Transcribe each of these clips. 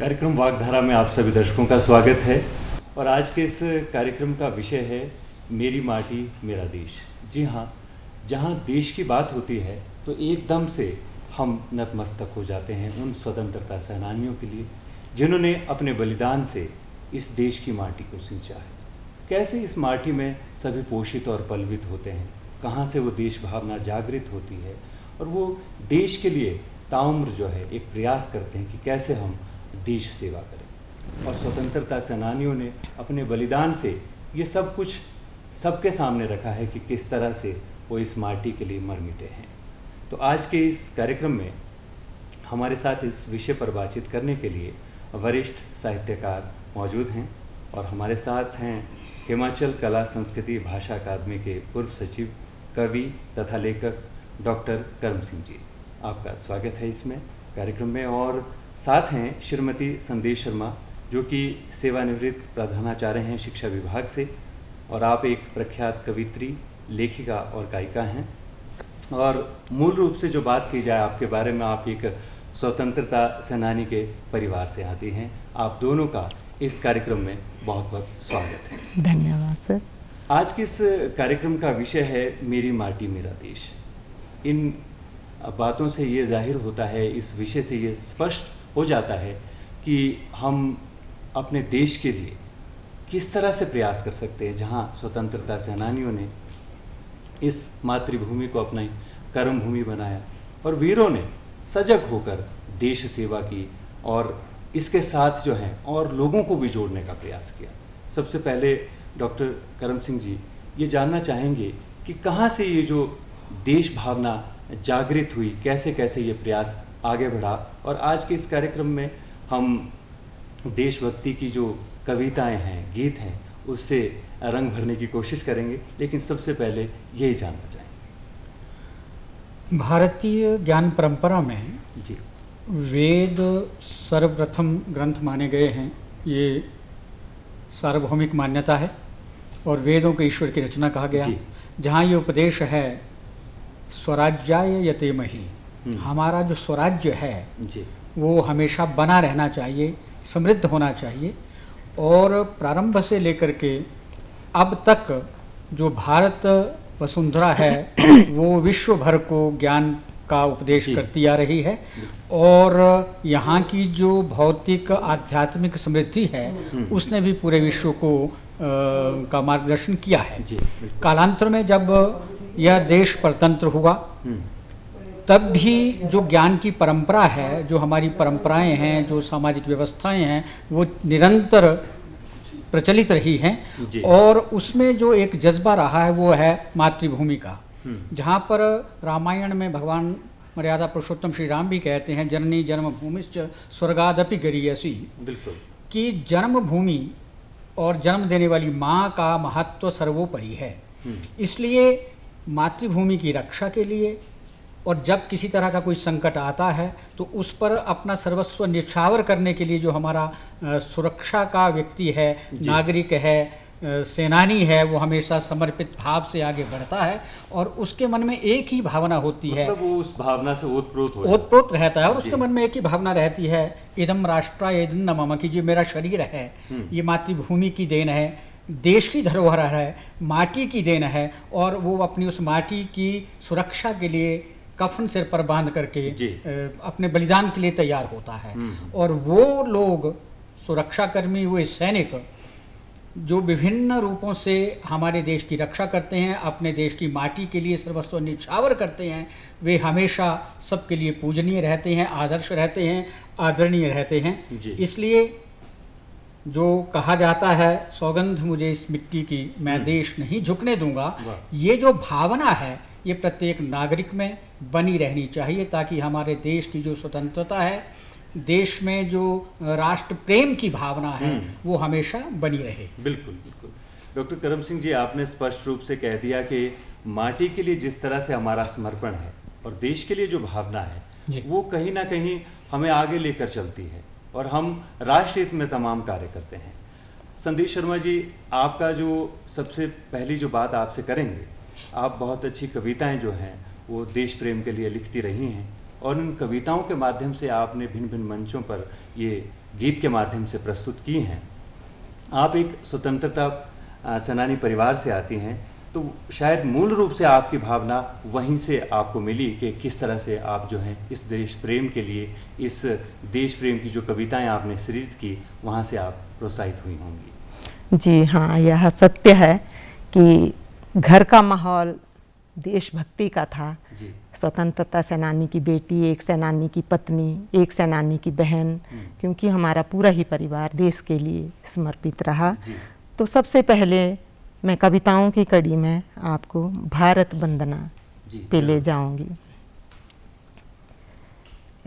कार्यक्रम वागधारा में आप सभी दर्शकों का स्वागत है और आज के इस कार्यक्रम का विषय है मेरी माटी मेरा देश जी हाँ जहाँ देश की बात होती है तो एकदम से हम नतमस्तक हो जाते हैं उन स्वतंत्रता सेनानियों के लिए जिन्होंने अपने बलिदान से इस देश की माटी को सींचा है कैसे इस माटी में सभी पोषित और पलवित होते हैं कहाँ से वो देश भावना जागृत होती है और वो देश के लिए ताउम्र जो है एक प्रयास करते हैं कि कैसे हम देश सेवा करें और स्वतंत्रता सेनानियों ने अपने बलिदान से ये सब कुछ सबके सामने रखा है कि किस तरह से वो इस माटी के लिए मर मिटे हैं तो आज के इस कार्यक्रम में हमारे साथ इस विषय पर बातचीत करने के लिए वरिष्ठ साहित्यकार मौजूद हैं और हमारे साथ हैं हिमाचल कला संस्कृति भाषा अकादमी के पूर्व सचिव कवि तथा लेखक डॉक्टर कर्म सिंह जी आपका स्वागत है इसमें कार्यक्रम में और साथ हैं श्रीमती संदेश शर्मा जो कि सेवानिवृत्त प्रधानाचार्य हैं शिक्षा विभाग से और आप एक प्रख्यात कवित्री लेखिका और गायिका हैं और मूल रूप से जो बात की जाए आपके बारे में आप एक स्वतंत्रता सेनानी के परिवार से आती हैं आप दोनों का इस कार्यक्रम में बहुत बहुत स्वागत है धन्यवाद सर आज के इस कार्यक्रम का विषय है मेरी माटी मेरा देश इन बातों से ये जाहिर होता है इस विषय से ये स्पष्ट हो जाता है कि हम अपने देश के लिए किस तरह से प्रयास कर सकते हैं जहाँ स्वतंत्रता सेनानियों ने इस मातृभूमि को अपनी कर्म भूमि बनाया और वीरों ने सजग होकर देश सेवा की और इसके साथ जो है और लोगों को भी जोड़ने का प्रयास किया सबसे पहले डॉक्टर करम सिंह जी ये जानना चाहेंगे कि कहाँ से ये जो देश भावना जागृत हुई कैसे कैसे ये प्रयास आगे बढ़ा और आज के इस कार्यक्रम में हम देशभक्ति की जो कविताएं हैं गीत हैं उससे रंग भरने की कोशिश करेंगे लेकिन सबसे पहले यही जानना चाहेंगे भारतीय ज्ञान परंपरा में जी वेद सर्वप्रथम ग्रंथ माने गए हैं ये सार्वभौमिक मान्यता है और वेदों के ईश्वर की रचना कहा गया जहाँ ये उपदेश है स्वराज्याय यते मही हम्म। हमारा जो स्वराज्य है वो हमेशा बना रहना चाहिए समृद्ध होना चाहिए और प्रारंभ से लेकर के अब तक जो भारत वसुंधरा है वो विश्व भर को ज्ञान का उपदेश करती आ रही है और यहाँ की जो भौतिक आध्यात्मिक समृद्धि है हम्म। उसने भी पूरे विश्व को आ, का मार्गदर्शन किया है कालांतर में जब यह देश परतंत्र हुआ हम्म। तब भी जो ज्ञान की परंपरा है जो हमारी परंपराएं हैं जो सामाजिक व्यवस्थाएं हैं वो निरंतर प्रचलित रही हैं और उसमें जो एक जज्बा रहा है वो है मातृभूमि का हम्म। जहाँ पर रामायण में भगवान मर्यादा पुरुषोत्तम श्री राम भी कहते हैं जननी जन्मभूमि स्वर्गादपि गरीयसी बिल्कुल कि जन्मभूमि और जन्म देने वाली माँ का महत्व सर्वोपरि है हम्म। इसलिए मातृभूमि की रक्षा के लिए और जब किसी तरह का कोई संकट आता है तो उस पर अपना सर्वस्व निछावर करने के लिए जो हमारा सुरक्षा का व्यक्ति है नागरिक है सेनानी है वो हमेशा समर्पित भाव से आगे बढ़ता है और उसके मन में एक ही भावना होती मतलब है वो उस भावना से ओतप्रोत ओतप्रोत रहता है और उसके मन में एक ही भावना रहती है इदम राष्ट्र इदम नमम की ये मेरा शरीर है हम्म। ये मातृभूमि की देन है देश की धरोहर है माटी की देन है और वो अपनी उस माटी की सुरक्षा के लिए कफन सिर पर बांध करके अपने बलिदान के लिए तैयार होता है हम्म। और वो लोग सुरक्षाकर्मी वे सैनिक जो विभिन्न रूपों से हमारे देश की रक्षा करते हैं अपने देश की माटी के लिए सर्वस्व निछावर करते हैं वे हमेशा सबके लिए पूजनीय रहते हैं आदर्श रहते हैं आदरणीय रहते हैं इसलिए जो कहा जाता है सौगंध मुझे इस मिट्टी की मैं हम्म। देश नहीं झुकने दूंगा ये जो भावना है ये प्रत्येक नागरिक में बनी रहनी चाहिए ताकि हमारे देश की जो स्वतंत्रता है देश में जो राष्ट्र प्रेम की भावना है हम्म। वो हमेशा बनी रहे बिल्कुल बिल्कुल डॉक्टर करम सिंह जी आपने स्पष्ट रूप से कह दिया कि माटी के लिए जिस तरह से हमारा समर्पण है और देश के लिए जो भावना है वो कहीं ना कहीं हमें आगे लेकर चलती है और हम राष्ट्र हित में तमाम कार्य करते हैं संदीप शर्मा जी आपका जो सबसे पहली जो बात आपसे करेंगे आप बहुत अच्छी कविताएं जो हैं वो देश प्रेम के लिए लिखती रही हैं और इन कविताओं के माध्यम से आपने भिन्न भिन्न मंचों पर ये गीत के माध्यम से प्रस्तुत की हैं आप एक स्वतंत्रता सेनानी परिवार से आती हैं तो शायद मूल रूप से आपकी भावना वहीं से आपको मिली कि किस तरह से आप जो हैं इस देश प्रेम के लिए इस देश प्रेम की जो कविताएं आपने सृजित की वहाँ से आप प्रोत्साहित हुई होंगी जी हाँ यह सत्य है कि घर का माहौल देशभक्ति का था स्वतंत्रता सेनानी की बेटी एक सेनानी की पत्नी एक सेनानी की बहन हम्म। क्योंकि हमारा पूरा ही परिवार देश के लिए समर्पित रहा तो सबसे पहले मैं कविताओं की कड़ी में आपको भारत वंदना पे ले जाऊंगी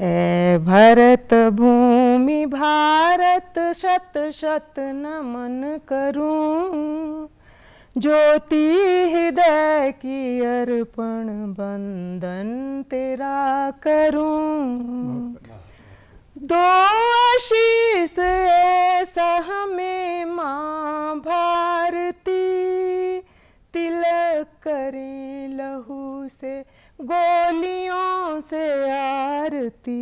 ए भरत भूमि भारत शत शत नमन करूं ज्योति हृदय की अर्पण बंदन तेरा करूं दो आशीष ऐसा हमें माँ भारती तिलक करें लहू से गोलियों से आरती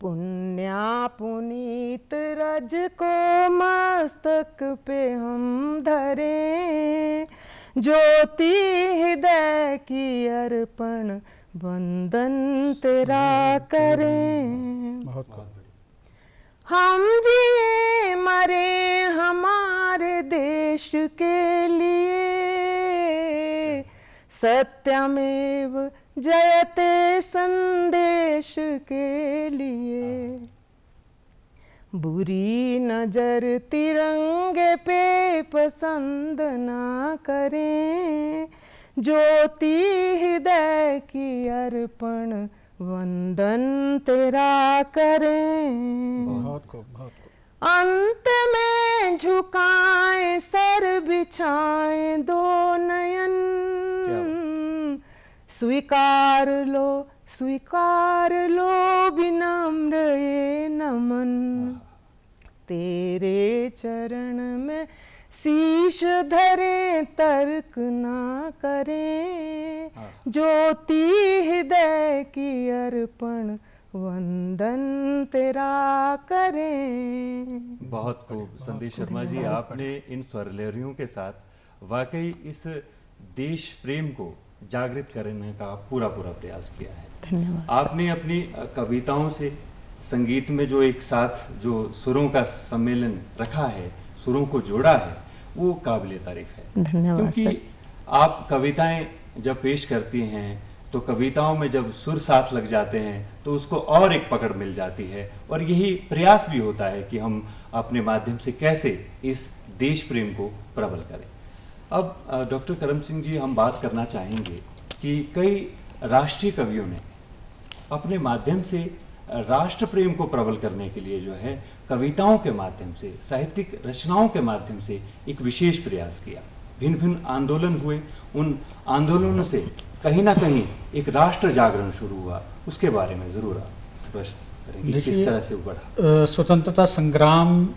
पुण्या पुनीत रज को मस्तक पे हम धरे ज्योति हृदय की अर्पण वंदन तेरा करें बहुत हम जिए मरे हमारे देश के लिए सत्यमेव जयते संदेश के लिए बुरी नजर तिरंगे पे पसंद ना करें ज्योति हृदय की अर्पण वंदन तेरा करें बहुत को, बहुत को। अंत में झुकाए सर बिछाए दो नयन स्वीकार लो स्वीकार लो विनम्र ये नमन तेरे चरण में शीश धरे तर्क ना करें ज्योति हृदय की अर्पण वंदन तेरा करें बहुत खूब संदीप शर्मा जी आपने इन स्वरलहरियों के साथ वाकई इस देश प्रेम को जागृत करने का पूरा पूरा प्रयास किया है धन्यवाद आपने अपनी कविताओं से संगीत में जो एक साथ जो सुरों का सम्मेलन रखा है सुरों को जोड़ा है वो काबिल तारीफ है धन्यवाद क्योंकि आप कविताएं जब पेश करती हैं तो कविताओं में जब सुर साथ लग जाते हैं तो उसको और एक पकड़ मिल जाती है और यही प्रयास भी होता है कि हम अपने माध्यम से कैसे इस देश प्रेम को प्रबल करें अब डॉक्टर करम सिंह जी हम बात करना चाहेंगे कि कई राष्ट्रीय कवियों ने अपने माध्यम से राष्ट्र प्रेम को प्रबल करने के लिए जो है कविताओं के माध्यम से साहित्यिक रचनाओं के माध्यम से एक विशेष प्रयास किया भिन्न भिन्न आंदोलन हुए उन आंदोलनों से कहीं ना कहीं एक राष्ट्र जागरण शुरू हुआ उसके बारे में ज़रूर आप स्पष्ट करेंगे किस तरह से उबड़ा स्वतंत्रता संग्राम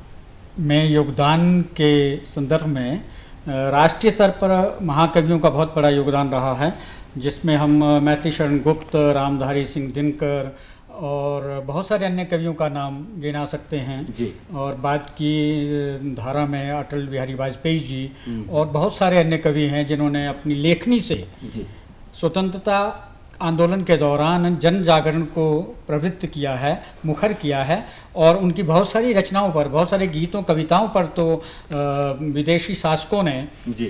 में योगदान के संदर्भ में राष्ट्रीय स्तर पर महाकवियों का बहुत बड़ा योगदान रहा है जिसमें हम मैत्री शरण गुप्त रामधारी सिंह दिनकर और बहुत सारे अन्य कवियों का नाम गिना सकते हैं जी और बात की धारा में अटल बिहारी वाजपेयी जी हम्म। और बहुत सारे अन्य कवि हैं जिन्होंने अपनी लेखनी से स्वतंत्रता आंदोलन के दौरान जन जागरण को प्रवृत्त किया है मुखर किया है और उनकी बहुत सारी रचनाओं पर बहुत सारे गीतों कविताओं पर तो विदेशी शासकों ने जी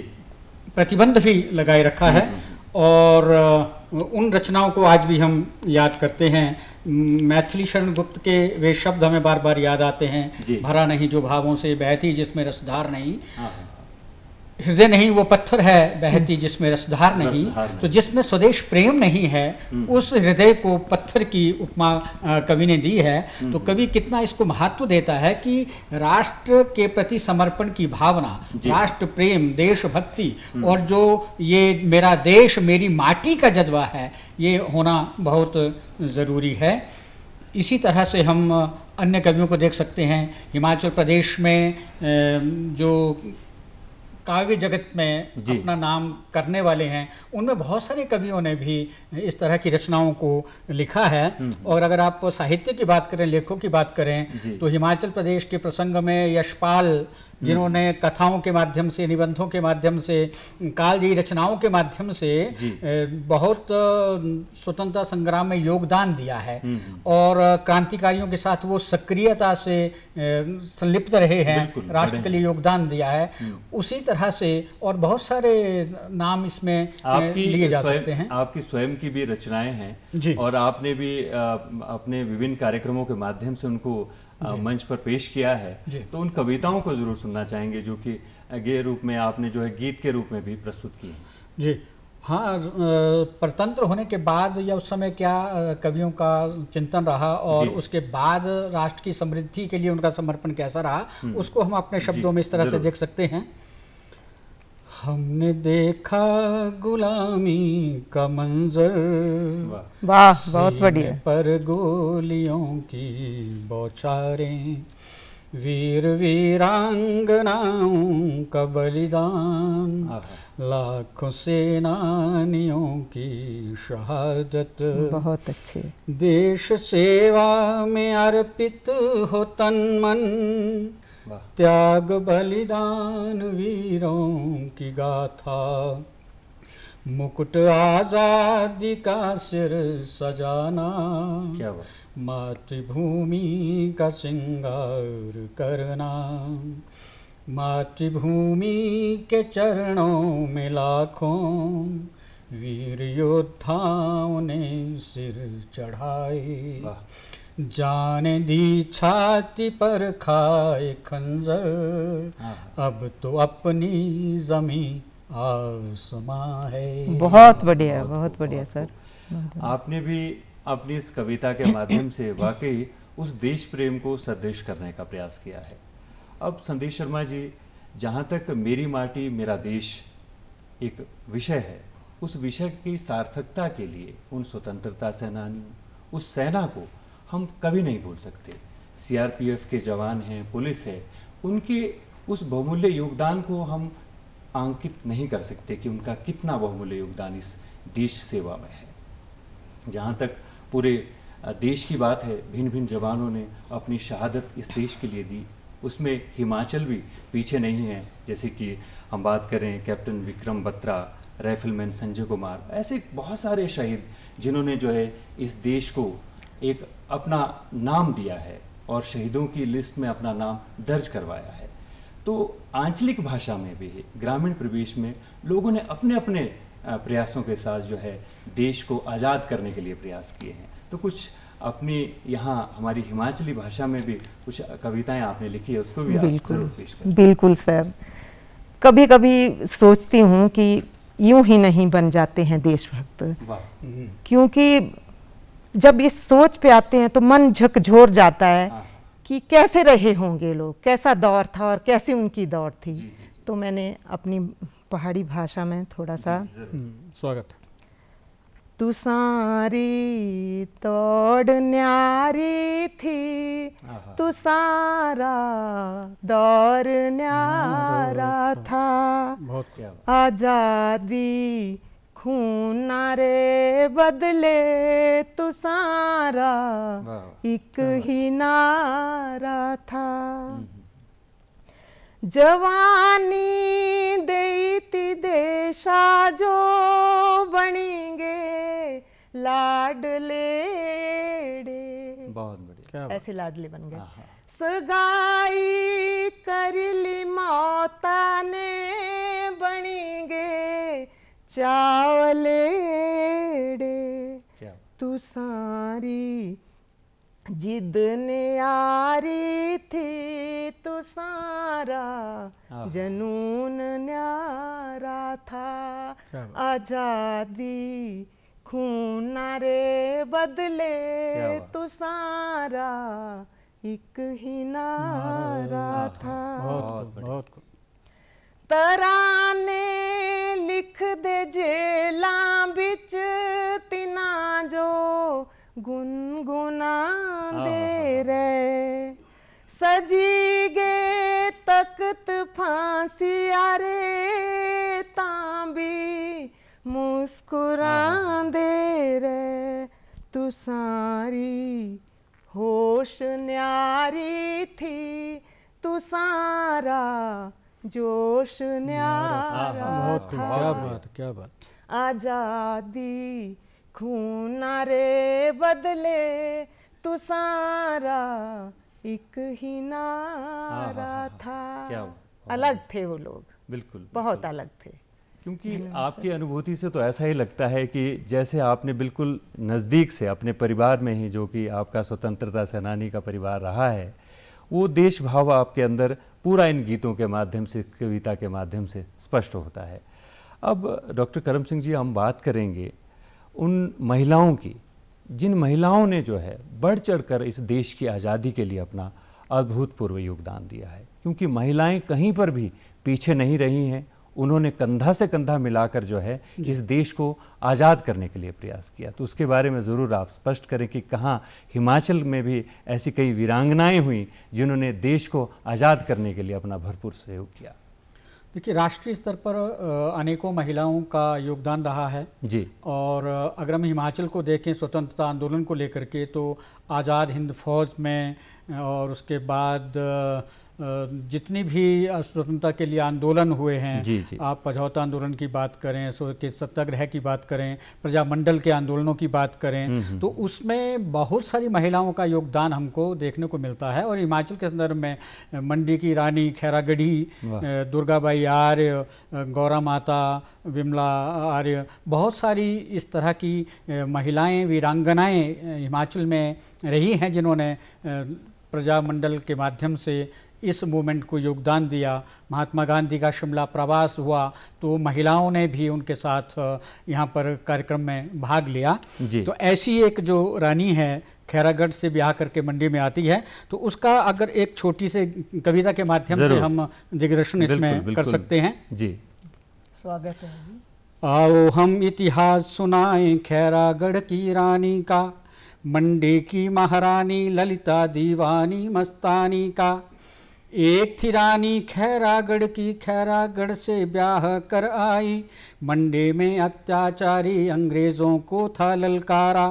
प्रतिबंध भी लगाए रखा है हम्म, हम्म, हम्म। और उन रचनाओं को आज भी हम याद करते हैं मैथिली शरण गुप्त के वे शब्द हमें बार बार याद आते हैं भरा नहीं जो भावों से बहती जिसमें रसधार नहीं हाँ, हाँ। हृदय नहीं वो पत्थर है बहती जिसमें रसधार नहीं तो जिसमें स्वदेश प्रेम नहीं है हम्म। उस हृदय को पत्थर की उपमा कवि ने दी है तो हम्म। कवि कितना इसको महत्व देता है कि राष्ट्र के प्रति समर्पण की भावना राष्ट्र प्रेम देशभक्ति हम्म। और जो ये मेरा देश मेरी माटी का जज्बा है ये होना बहुत ज़रूरी है इसी तरह से हम अन्य कवियों को देख सकते हैं हिमाचल प्रदेश में जो काव्य जगत में अपना नाम करने वाले हैं उनमें बहुत सारे कवियों ने भी इस तरह की रचनाओं को लिखा है हम्म। और अगर आप साहित्य की बात करें लेखों की बात करें तो हिमाचल प्रदेश के प्रसंग में यशपाल जिन्होंने कथाओं के माध्यम से निबंधों के माध्यम से कालजी रचनाओं के माध्यम से बहुत स्वतंत्रता संग्राम में योगदान दिया है हम्म, हम्म। और क्रांतिकारियों के साथ वो सक्रियता से संलिप्त रहे हैं राष्ट्र के लिए योगदान दिया है हम्म। उसी तरह से और बहुत सारे नाम इसमें लिए जा सकते हैं आपकी स्वयं की भी रचनाएं हैं और आपने भी अपने विभिन्न कार्यक्रमों के माध्यम से उनको मंच पर पेश किया है तो उन कविताओं को ज़रूर सुनना चाहेंगे जो कि गेय रूप में आपने जो है गीत के रूप में भी प्रस्तुत किए जी हाँ परतंत्र होने के बाद या उस समय क्या कवियों का चिंतन रहा और उसके बाद राष्ट्र की समृद्धि के लिए उनका समर्पण कैसा रहा हम्म। उसको हम अपने शब्दों में इस तरह से देख सकते हैं हमने देखा गुलामी का मंजर वाह बहुत बढ़िया पर गोलियों की बौछारें वीर वीरांगनाओं का बलिदान लाखों सेनानियों की शहादत बहुत अच्छे देश सेवा में अर्पित हो तन मन त्याग बलिदान वीरों की गाथा मुकुट आजादी का सिर सजाना मातृभूमि का सिंगार करना मातृभूमि के चरणों में लाखों वीर योद्धाओं ने सिर चढ़ाए जाने दी छाती पर खाए खंजर हाँ। अब तो अपनी जमी आसमां है बहुत बढ़िया बहुत बढ़िया सर आपने भी अपनी इस कविता के माध्यम से वाकई उस देश प्रेम को संदेश करने का प्रयास किया है अब संदेश शर्मा जी जहाँ तक मेरी माटी मेरा देश एक विषय है उस विषय की सार्थकता के लिए उन स्वतंत्रता सेनानियों उस सेना को हम कभी नहीं भूल सकते सीआरपीएफ के जवान हैं पुलिस है उनके उस बहुमूल्य योगदान को हम अंकित नहीं कर सकते कि उनका कितना बहुमूल्य योगदान इस देश सेवा में है जहाँ तक पूरे देश की बात है भिन्न भिन्न जवानों ने अपनी शहादत इस देश के लिए दी उसमें हिमाचल भी पीछे नहीं है जैसे कि हम बात करें कैप्टन विक्रम बत्रा राइफलमैन संजय कुमार ऐसे बहुत सारे शहीद जिन्होंने जो है इस देश को एक अपना नाम दिया है और शहीदों की लिस्ट में अपना नाम दर्ज करवाया है तो आंचलिक भाषा में भी ग्रामीण प्रवेश में लोगों ने अपने अपने प्रयासों के साथ जो है देश को आज़ाद करने के लिए प्रयास किए हैं तो कुछ अपनी यहाँ हमारी हिमाचली भाषा में भी कुछ कविताएं आपने लिखी है उसको भी बिल्कुल पेश बिल्कुल सर कभी कभी सोचती हूँ कि यूं ही नहीं बन जाते हैं देशभक्त हम्म। क्योंकि जब इस सोच पे आते हैं तो मन झकझोर जाता है हाँ। कि कैसे रहे होंगे लोग कैसा दौर था और कैसी उनकी दौर थी जी, जी, तो मैंने अपनी पहाड़ी भाषा में थोड़ा सा हम्म, स्वागत तू सारी दौड़ न्यारी थी हाँ, हाँ। तू सारा दौर न्यारा अच्छा। था आजादी खून रे बदले तू तो सारा एक ही नारा था हम्म, हम्म। जवानी देती देशा जो बनेंगे लाडले बहुत ऐसे लाडले बन गए सगाई कर ली ने बनेंगे चावलेड़े तू सारी जिद ने रही थी तू सारा जनून न्यारा था आजादी खून रे बदले तू सारा एक ही नारा था बहुत बहुत तराने लिख दे जेला बिच तिना जो गुनगुना दे रहे सजी गे तकत फांसी आरे तांबी मुस्कुरा दे रहे तू सारी होश न्यारी थी तू सारा जोश न्यारा बहुत क्या बात क्या बात आजादी खूनारे रे बदले तू सारा एक ही नारा था क्या अलग थे वो लोग बिल्कुल बहुत अलग थे क्योंकि आपकी अनुभूति से तो ऐसा ही लगता है कि जैसे आपने बिल्कुल नज़दीक से अपने परिवार में ही जो कि आपका स्वतंत्रता सेनानी का परिवार रहा है वो देश भाव आपके अंदर पूरा इन गीतों के माध्यम से कविता के माध्यम से स्पष्ट होता है अब डॉक्टर करम सिंह जी हम बात करेंगे उन महिलाओं की जिन महिलाओं ने जो है बढ़ चढ़कर इस देश की आज़ादी के लिए अपना अभूतपूर्व योगदान दिया है क्योंकि महिलाएं कहीं पर भी पीछे नहीं रही हैं उन्होंने कंधा से कंधा मिलाकर जो है इस देश को आज़ाद करने के लिए प्रयास किया तो उसके बारे में ज़रूर आप स्पष्ट करें कि कहाँ हिमाचल में भी ऐसी कई वीरांगनाएं हुई जिन्होंने देश को आज़ाद करने के लिए अपना भरपूर सहयोग किया देखिए राष्ट्रीय स्तर पर अनेकों महिलाओं का योगदान रहा है जी और अगर हम हिमाचल को देखें स्वतंत्रता आंदोलन को लेकर के तो आज़ाद हिंद फौज में और उसके बाद जितनी भी स्वतंत्रता के लिए आंदोलन हुए हैं जी जी। आप पझौता आंदोलन की बात करें के सत्याग्रह की बात करें प्रजामंडल के आंदोलनों की बात करें हम्म, हम्म। तो उसमें बहुत सारी महिलाओं का योगदान हमको देखने को मिलता है और हिमाचल के संदर्भ में मंडी की रानी खैरागढ़ी दुर्गाबाई आर्य गौरा माता विमला आर्य बहुत सारी इस तरह की महिलाएँ वीरांगनाएँ हिमाचल में रही हैं जिन्होंने प्रजामंडल के माध्यम से इस मूवमेंट को योगदान दिया महात्मा गांधी का शिमला प्रवास हुआ तो महिलाओं ने भी उनके साथ यहाँ पर कार्यक्रम में भाग लिया तो ऐसी एक जो रानी है खैरागढ़ से ब्याह करके मंडी में आती है तो उसका अगर एक छोटी से कविता के माध्यम से हम दिग्दर्शन इसमें कर सकते हैं जी स्वागत है आओ हम इतिहास सुनाएं खैरागढ़ की रानी का मंडी की महारानी ललिता दीवानी मस्तानी का एक थी रानी खैरागढ़ की खैरागढ़ से ब्याह कर आई मंडे में अत्याचारी अंग्रेजों को था ललकारा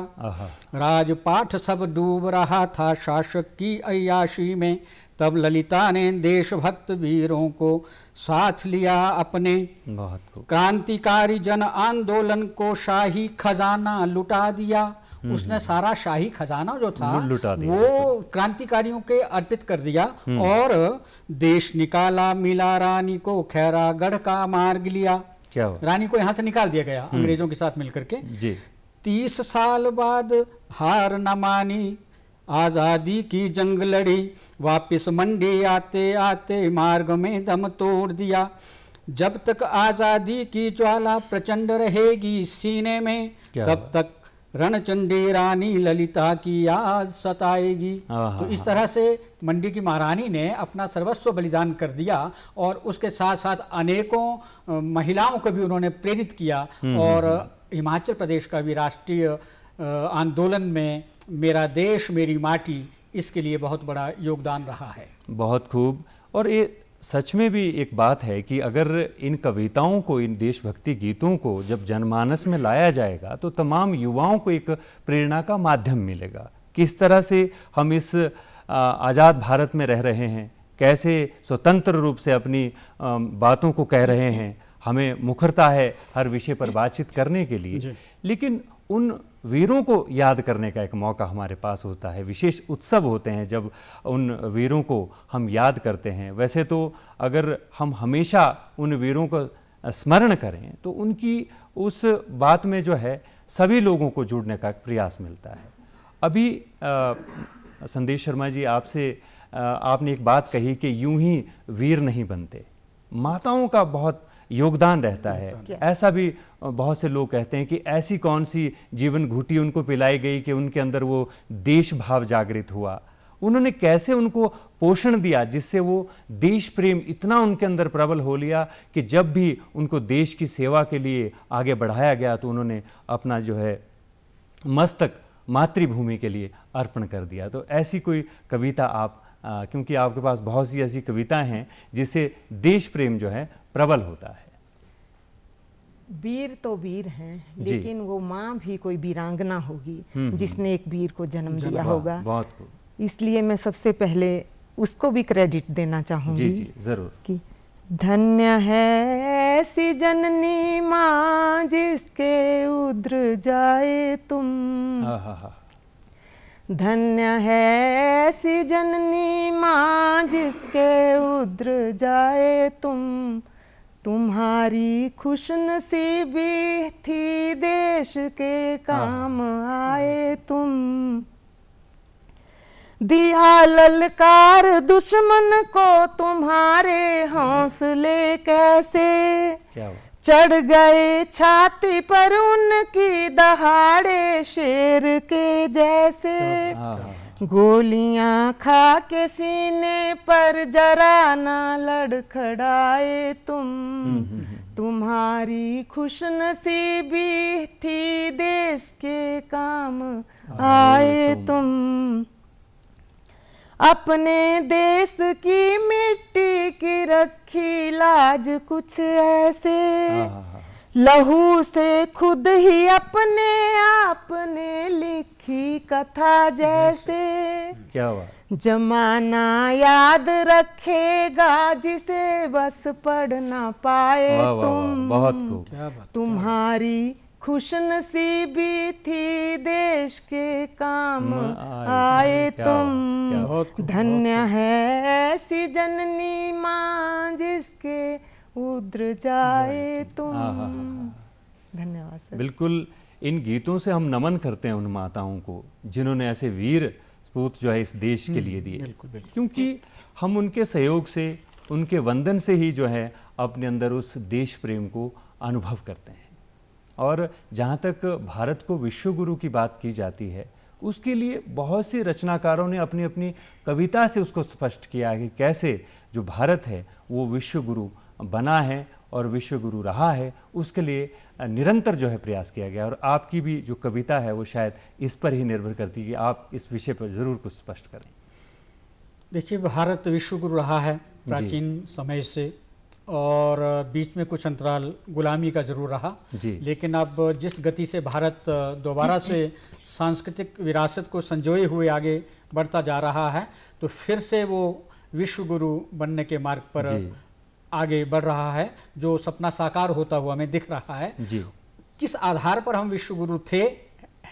राजपाठ सब डूब रहा था शासक की अयाशी में तब ललिता ने देशभक्त वीरों को साथ लिया अपने क्रांतिकारी जन आंदोलन को शाही खजाना लुटा दिया हम्म, उसने हम्म। सारा शाही खजाना जो था लुटा दिया। वो क्रांतिकारियों के अर्पित कर दिया हम्म। और देश निकाला मिला रानी को खैरागढ़ का मार्ग लिया क्या रानी को यहाँ से निकाल दिया गया अंग्रेजों के साथ मिलकर के जी तीस साल बाद हार न मानी आज़ादी की जंग लड़ी वापिस मंडी आते आते मार्ग में दम तोड़ दिया जब तक आज़ादी की ज्वाला प्रचंड रहेगी सीने में तब तक रणचंडी रानी ललिता की याद सताएगी तो इस तरह से मंडी की महारानी ने अपना सर्वस्व बलिदान कर दिया और उसके साथ साथ अनेकों महिलाओं को भी उन्होंने प्रेरित किया हम्म, हम्म, और हम्म। हिमाचल प्रदेश का भी राष्ट्रीय आंदोलन में मेरा देश मेरी माटी इसके लिए बहुत बड़ा योगदान रहा है बहुत खूब और ये सच में भी एक बात है कि अगर इन कविताओं को इन देशभक्ति गीतों को जब जनमानस में लाया जाएगा तो तमाम युवाओं को एक प्रेरणा का माध्यम मिलेगा किस तरह से हम इस आज़ाद भारत में रह रहे हैं कैसे स्वतंत्र रूप से अपनी बातों को कह रहे हैं हमें मुखरता है हर विषय पर बातचीत करने के लिए लेकिन उन वीरों को याद करने का एक मौका हमारे पास होता है विशेष उत्सव होते हैं जब उन वीरों को हम याद करते हैं वैसे तो अगर हम हमेशा उन वीरों को स्मरण करें तो उनकी उस बात में जो है सभी लोगों को जुड़ने का प्रयास मिलता है अभी आ, संदेश शर्मा जी आपसे आपने एक बात कही कि यूं ही वीर नहीं बनते माताओं का बहुत योगदान रहता है ऐसा भी बहुत से लोग कहते हैं कि ऐसी कौन सी जीवन घूटी उनको पिलाई गई कि उनके अंदर वो देश भाव जागृत हुआ उन्होंने कैसे उनको पोषण दिया जिससे वो देश प्रेम इतना उनके अंदर प्रबल हो लिया कि जब भी उनको देश की सेवा के लिए आगे बढ़ाया गया तो उन्होंने अपना जो है मस्तक मातृभूमि के लिए अर्पण कर दिया तो ऐसी कोई कविता आप क्योंकि आपके पास बहुत सी ऐसी कविताएं हैं जिसे देश प्रेम जो है प्रबल होता है वीर तो वीर हैं लेकिन वो माँ भी कोई वीरांगना होगी हम्म, हम्म। जिसने एक वीर को जन्म, जन्म दिया हाँ, होगा बहुत इसलिए मैं सबसे पहले उसको भी क्रेडिट देना चाहूंगी जी जी जरूर कि धन्य है ऐसी जननी माँ जिसके उद्र जाए तुम हा हा हा धन्य है ऐसी जननी माँ जिसके उद्र जाए तुम तुम्हारी खुश नसीबी थी देश के काम हाँ। आए तुम दिया ललकार दुश्मन को तुम्हारे हौसले कैसे क्या चढ़ गए छाती पर उनकी दहाड़े शेर के जैसे गोलियां खा के सीने पर जरा ना लड़खड़ाए तुम हम्म, हम्म, हम्म। तुम्हारी नसीबी थी देश के काम आए तुम अपने देश की मिट्टी की रखी लाज कुछ ऐसे हाँ, हाँ, हाँ, लहू से खुद ही अपने आप ने लिखी कथा जैसे क्या हुआ जमाना याद रखेगा जिसे बस पढ़ ना पाए वा, तुम वा, वा, बहुत तुम्हारी खुश नसीबी थी देश के काम आए तुम धन्य है ऐसी जननी माँ जिसके उद्र जाए तुम धन्यवाद सर बिल्कुल इन गीतों से हम नमन करते हैं उन माताओं को जिन्होंने ऐसे वीर सपूत जो है इस देश के हम्म, लिए दिए बिल्कुल क्योंकि हम उनके सहयोग से उनके वंदन से ही जो है अपने अंदर उस देश प्रेम को अनुभव करते हैं और जहाँ तक भारत को विश्व गुरु की बात की जाती है उसके लिए बहुत से रचनाकारों ने अपनी अपनी कविता से उसको स्पष्ट किया है कि कैसे जो भारत है वो विश्व गुरु बना है और विश्व गुरु रहा है उसके लिए निरंतर जो है प्रयास किया गया और आपकी भी जो कविता है वो शायद इस पर ही निर्भर करती है कि आप इस विषय पर ज़रूर कुछ स्पष्ट करें देखिए भारत विश्व गुरु रहा है प्राचीन समय से और बीच में कुछ अंतराल गुलामी का जरूर रहा लेकिन अब जिस गति से भारत दोबारा से सांस्कृतिक विरासत को संजोए हुए आगे बढ़ता जा रहा है तो फिर से वो विश्व गुरु बनने के मार्ग पर आगे बढ़ रहा है जो सपना साकार होता हुआ हमें दिख रहा है जी। किस आधार पर हम विश्व गुरु थे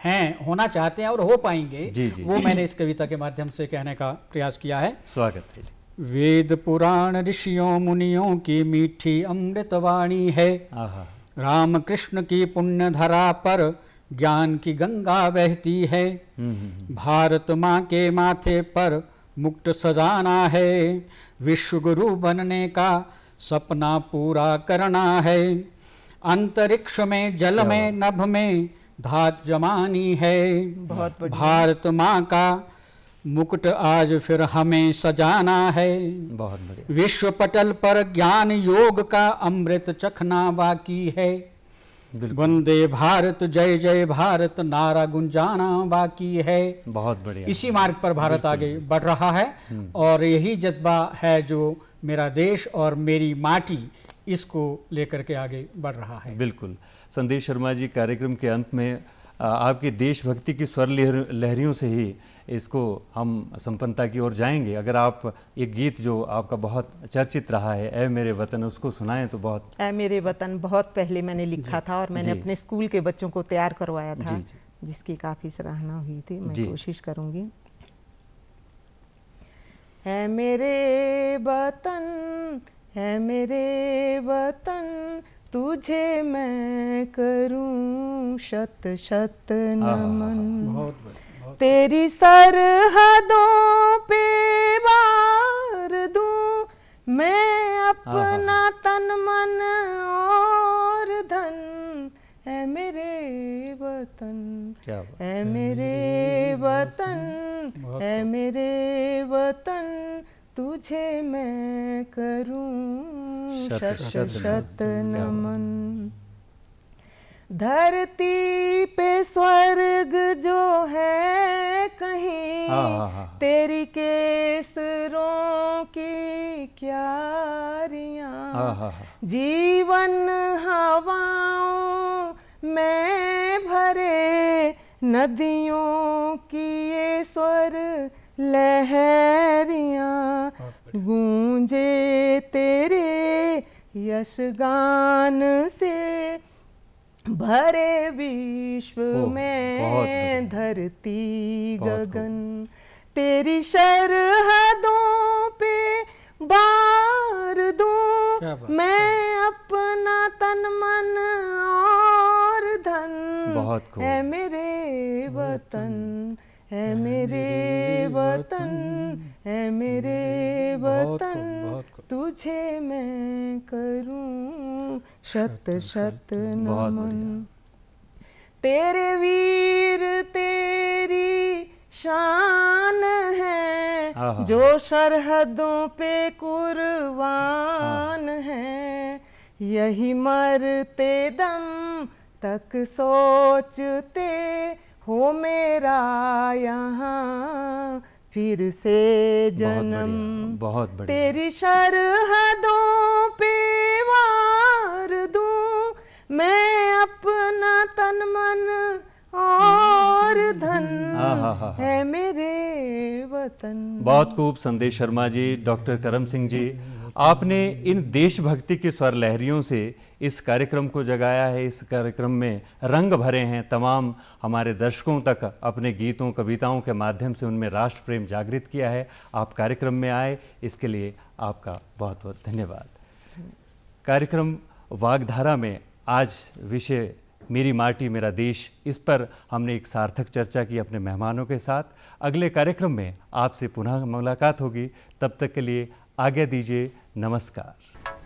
हैं होना चाहते हैं और हो पाएंगे जी, जी, वो मैंने इस कविता के माध्यम से कहने का प्रयास किया है स्वागत है जी वेद पुराण ऋषियों मुनियों की मीठी अमृत वाणी है राम कृष्ण की पुण्य धरा पर ज्ञान की गंगा बहती है हम्म, हम्म, हम्म। भारत माँ के माथे पर मुक्त सजाना है विश्व गुरु बनने का सपना पूरा करना है अंतरिक्ष में जल में नभ में धात जमानी है भारत माँ का मुकुट आज फिर हमें सजाना है बहुत बढ़िया विश्व पटल पर ज्ञान योग का अमृत चखना बाकी है वंदे भारत जय जय भारत नारा गुंजाना बाकी है बहुत बढ़िया इसी मार्ग पर भारत आगे बढ़ रहा है हम्म। और यही जज्बा है जो मेरा देश और मेरी माटी इसको लेकर के आगे बढ़ रहा है बिल्कुल संदेश शर्मा जी कार्यक्रम के अंत में आपके देशभक्ति की स्वर लहरियों से ही इसको हम संपन्नता की ओर जाएंगे अगर आप एक गीत जो आपका बहुत चर्चित रहा है ए मेरे वतन उसको सुनाएं तो बहुत ए मेरे वतन बहुत पहले मैंने लिखा था और मैंने अपने स्कूल के बच्चों को तैयार करवाया था जी, जी। जिसकी काफ़ी सराहना हुई थी मैं कोशिश करूंगी है मेरे वतन है मेरे वतन तुझे मैं करूं शत शत नमन बहुत बढ़िया तेरी सरहदों पे बार दूं मैं अपना हाँ, हाँ। तन मन और धन है मेरे वतन है मेरे वतन है मेरे वतन तुझे मैं करूं शत शत नमन धरती पे स्वर्ग जो है हाँ, हाँ, हाँ, तेरी केसरों की क्यारियां जीवन हवाओं में भरे नदियों की ये स्वर लहरियां गूंजे तेरे यशगान से भरे विश्व में धरती गगन तेरी शरहदों पे बार दूं मैं अपना तन मन और धन बहुत है मेरे वतन है मेरे वतन है मेरे वतन तुझे मैं करूँ शत शत नमन तेरे वीर तेरी शान है हाँ, हाँ, हाँ। जो सरहदों पे कुर्बान है यही मरते दम तक सोचते हो मेरा यहाँ फिर से जन्म बहुत तेरी शरहदों पे वार दूं मैं अपना तन मन और हम्म। धन है मेरे वतन बहुत खूब संदेश शर्मा जी डॉक्टर करम सिंह जी आपने इन देशभक्ति की स्वर लहरियों से इस कार्यक्रम को जगाया है इस कार्यक्रम में रंग भरे हैं तमाम हमारे दर्शकों तक अपने गीतों कविताओं के माध्यम से उनमें राष्ट्र प्रेम जागृत किया है आप कार्यक्रम में आए इसके लिए आपका बहुत बहुत धन्यवाद कार्यक्रम वागधारा में आज विषय मेरी माटी मेरा देश इस पर हमने एक सार्थक चर्चा की अपने मेहमानों के साथ अगले कार्यक्रम में आपसे पुनः मुलाकात होगी तब तक के लिए आज्ञा दीजिए नमस्कार